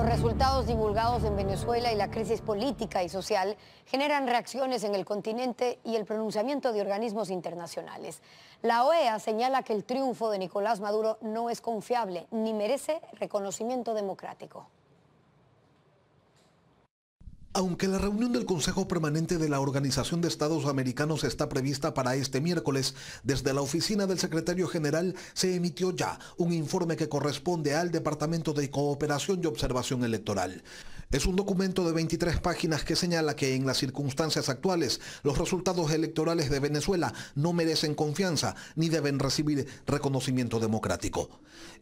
Los resultados divulgados en Venezuela y la crisis política y social generan reacciones en el continente y el pronunciamiento de organismos internacionales. La OEA señala que el triunfo de Nicolás Maduro no es confiable ni merece reconocimiento democrático. Aunque la reunión del Consejo Permanente de la Organización de Estados Americanos está prevista para este miércoles, desde la oficina del secretario general se emitió ya un informe que corresponde al Departamento de Cooperación y Observación Electoral. Es un documento de 23 páginas que señala que en las circunstancias actuales los resultados electorales de Venezuela no merecen confianza ni deben recibir reconocimiento democrático.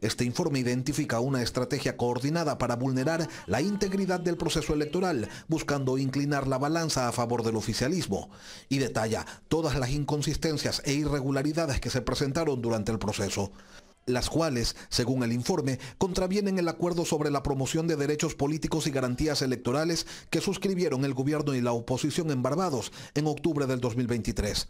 Este informe identifica una estrategia coordinada para vulnerar la integridad del proceso electoral, buscando inclinar la balanza a favor del oficialismo, y detalla todas las inconsistencias e irregularidades que se presentaron durante el proceso las cuales, según el informe, contravienen el acuerdo sobre la promoción de derechos políticos y garantías electorales que suscribieron el gobierno y la oposición en Barbados en octubre del 2023.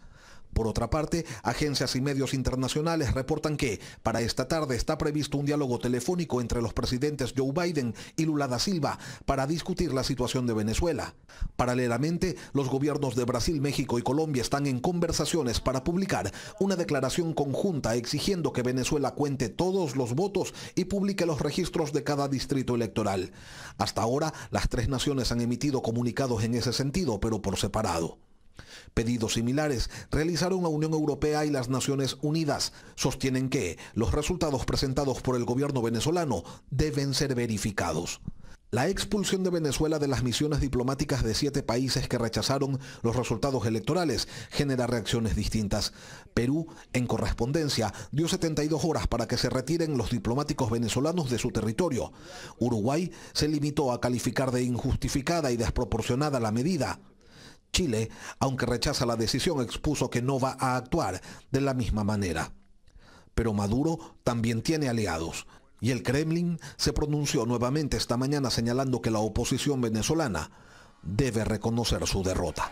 Por otra parte, agencias y medios internacionales reportan que para esta tarde está previsto un diálogo telefónico entre los presidentes Joe Biden y Lula da Silva para discutir la situación de Venezuela. Paralelamente, los gobiernos de Brasil, México y Colombia están en conversaciones para publicar una declaración conjunta exigiendo que Venezuela cuente todos los votos y publique los registros de cada distrito electoral. Hasta ahora, las tres naciones han emitido comunicados en ese sentido, pero por separado. Pedidos similares realizaron la Unión Europea y las Naciones Unidas. Sostienen que los resultados presentados por el gobierno venezolano deben ser verificados. La expulsión de Venezuela de las misiones diplomáticas de siete países que rechazaron los resultados electorales genera reacciones distintas. Perú, en correspondencia, dio 72 horas para que se retiren los diplomáticos venezolanos de su territorio. Uruguay se limitó a calificar de injustificada y desproporcionada la medida. Chile, aunque rechaza la decisión, expuso que no va a actuar de la misma manera. Pero Maduro también tiene aliados. Y el Kremlin se pronunció nuevamente esta mañana señalando que la oposición venezolana debe reconocer su derrota.